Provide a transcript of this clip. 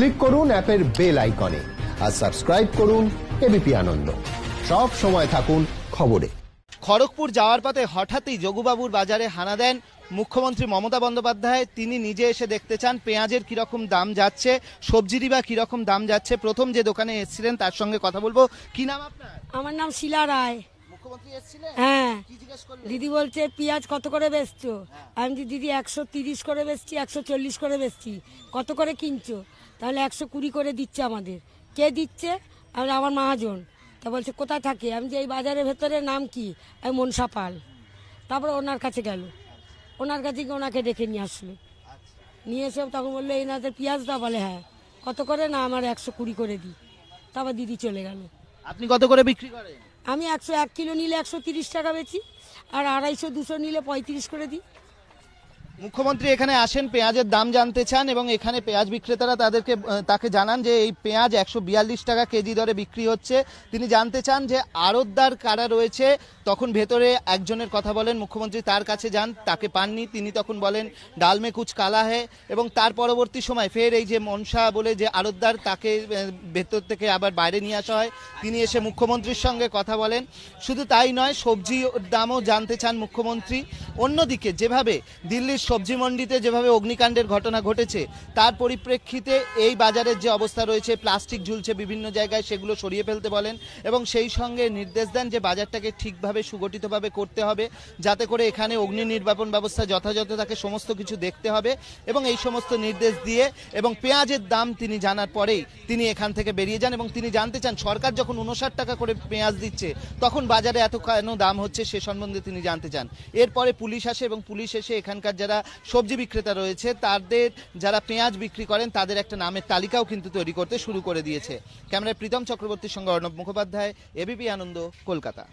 Click করুন অ্যাপের bell আইকনে আর সাবস্ক্রাইব করুন এবিপি আনন্দ সব সময় থাকুন খবরে খড়গপুর যাওয়ার পথে হঠাৎই যোগুবাবুর বাজারে হানা দেন মুখ্যমন্ত্রী মমতা বন্দ্যোপাধ্যায় তিনি নিজে এসে দেখতে চান পেঁয়াজের কীরকম দাম যাচ্ছে সবজিরই বা কীরকম দাম যাচ্ছে প্রথম যে দোকানে এসেছিলেন তার সঙ্গে কথা বলবো কি নাম আপনার আমার নাম শিলা রায় হ্যাঁ দিদি বলছে পেঁয়াজ কত করে বেচছো হ্যাঁ। আমি দিদি একশো তিরিশ করে বেচছি একশো চল্লিশ করে বেচছি কত করে কিনছো তাহলে একশো কুড়ি করে দিচ্ছে আমাদের কে দিচ্ছে আমি আমার মহাজন তা বলছে কোথায় থাকে আমি যে এই বাজারের ভেতরে নাম কি আমি মনসা পাল তারপরে ওনার কাছে গেল ওনার কাছে গিয়ে ওনাকে ডেকে নিয়ে আসলো নিয়ে এসে তখন বললো এই না পেঁয়াজ দা বলে হ্যাঁ কত করে না আমার একশো কুড়ি করে দিই তারপর দিদি চলে গেল আপনি কত করে বিক্রি করেন আমি একশো এক কিলো নিলে একশো তিরিশ টাকা বেচি আর আড়াইশো দুশো নিলে পঁয়ত্রিশ করে দিই মুখ্যমন্ত্রী এখানে আসেন পেঁয়াজের দাম জানতে চান এবং এখানে পেঁয়াজ বিক্রেতারা তাদেরকে তাকে জানান যে এই পেঁয়াজ একশো টাকা কেজি দরে বিক্রি হচ্ছে তিনি জানতে চান যে আড়তদার কারা রয়েছে তখন ভেতরে একজনের কথা বলেন মুখ্যমন্ত্রী তার কাছে যান তাকে পাননি তিনি তখন বলেন ডালমে কুচ কালা হে এবং তার পরবর্তী সময় ফের এই যে মনসা বলে যে আড়তদার তাকে ভেতর থেকে আবার বাইরে নিয়ে আসা হয় তিনি এসে মুখ্যমন্ত্রীর সঙ্গে কথা বলেন শুধু তাই নয় সবজি দামও জানতে চান মুখ্যমন্ত্রী অন্যদিকে যেভাবে দিল্লির সবজি মন্ডিতে যেভাবে অগ্নিকাণ্ডের ঘটনা ঘটেছে তার পরিপ্রেক্ষিতে এই বাজারের যে অবস্থা রয়েছে প্লাস্টিক ঝুলছে বিভিন্ন জায়গায় সেগুলো সরিয়ে ফেলতে বলেন এবং সেই সঙ্গে নির্দেশ দেন যে বাজারটাকে ঠিকভাবে সুগঠিতভাবে করতে হবে যাতে করে এখানে অগ্নি নির্বাপন ব্যবস্থা যথাযথ তাকে সমস্ত কিছু দেখতে হবে এবং এই সমস্ত নির্দেশ দিয়ে এবং পেঁয়াজের দাম তিনি জানার পরেই তিনি এখান থেকে বেরিয়ে যান এবং তিনি জানতে চান সরকার যখন উনষাট টাকা করে পেঁয়াজ দিচ্ছে তখন বাজারে এত কেন দাম হচ্ছে সে সম্বন্ধে তিনি জানতে চান এরপরে পুলিশ আসে এবং পুলিশ এসে এখানকার যারা সবজি বিক্রেতা রয়েছে তাদের যারা পেঁয়াজ বিক্রি করেন তাদের একটা নামের তালিকাও কিন্তু তৈরি করতে শুরু করে দিয়েছে ক্যামেরায় প্রীতম চক্রবর্তীর সঙ্গে অর্ণব মুখোপাধ্যায় এবিপি আনন্দ কলকাতা